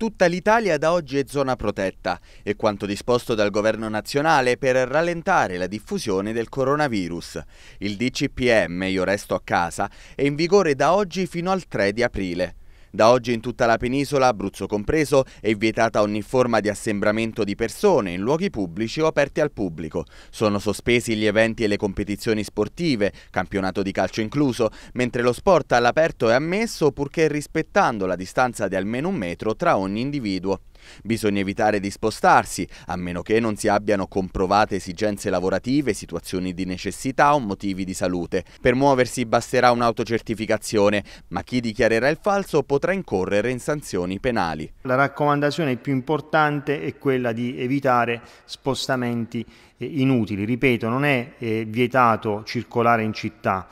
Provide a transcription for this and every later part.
Tutta l'Italia da oggi è zona protetta e quanto disposto dal governo nazionale per rallentare la diffusione del coronavirus. Il DCPM Io resto a casa è in vigore da oggi fino al 3 di aprile. Da oggi in tutta la penisola, Abruzzo compreso, è vietata ogni forma di assembramento di persone in luoghi pubblici o aperti al pubblico. Sono sospesi gli eventi e le competizioni sportive, campionato di calcio incluso, mentre lo sport all'aperto è ammesso purché rispettando la distanza di almeno un metro tra ogni individuo. Bisogna evitare di spostarsi, a meno che non si abbiano comprovate esigenze lavorative, situazioni di necessità o motivi di salute. Per muoversi basterà un'autocertificazione, ma chi dichiarerà il falso potrà incorrere in sanzioni penali. La raccomandazione più importante è quella di evitare spostamenti eh, inutili. Ripeto, non è eh, vietato circolare in città,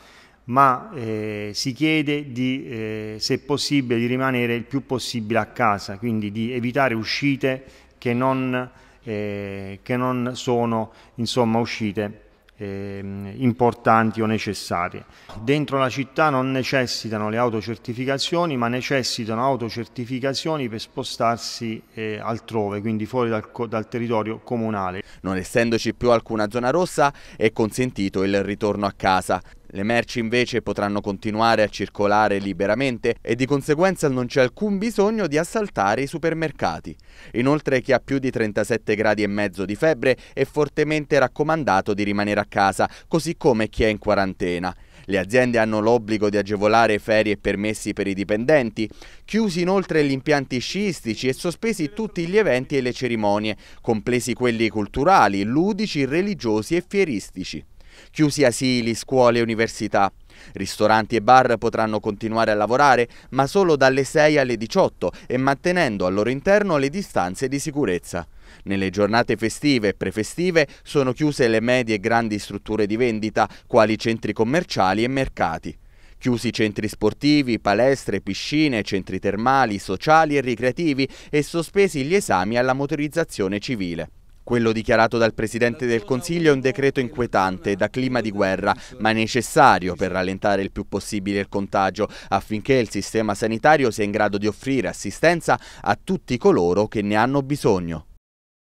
ma eh, si chiede di, eh, se possibile, di rimanere il più possibile a casa, quindi di evitare uscite che non, eh, che non sono insomma, uscite ehm, importanti o necessarie. Dentro la città non necessitano le autocertificazioni, ma necessitano autocertificazioni per spostarsi eh, altrove, quindi fuori dal, dal, territorio comunale. Non essendoci più alcuna zona rossa è consentito il ritorno a casa. Le merci invece potranno continuare a circolare liberamente e di conseguenza non c'è alcun bisogno di assaltare i supermercati. Inoltre chi ha più di 37 gradi e mezzo di febbre è fortemente raccomandato di rimanere a casa, così come chi è in quarantena. Le aziende hanno l'obbligo di agevolare ferie e permessi per i dipendenti, chiusi inoltre gli impianti sciistici e sospesi tutti gli eventi e le cerimonie, compresi quelli culturali, ludici, religiosi e fieristici chiusi asili, scuole e università. Ristoranti e bar potranno continuare a lavorare, ma solo dalle 6 alle 18 e mantenendo al loro interno le distanze di sicurezza. Nelle giornate festive e prefestive sono chiuse le medie e grandi strutture di vendita, quali centri commerciali e mercati. Chiusi centri sportivi, palestre, piscine, centri termali, sociali e ricreativi e sospesi gli esami alla motorizzazione civile. Quello dichiarato dal Presidente del Consiglio è un decreto inquietante, da clima di guerra, ma necessario per rallentare il più possibile il contagio, affinché il sistema sanitario sia in grado di offrire assistenza a tutti coloro che ne hanno bisogno.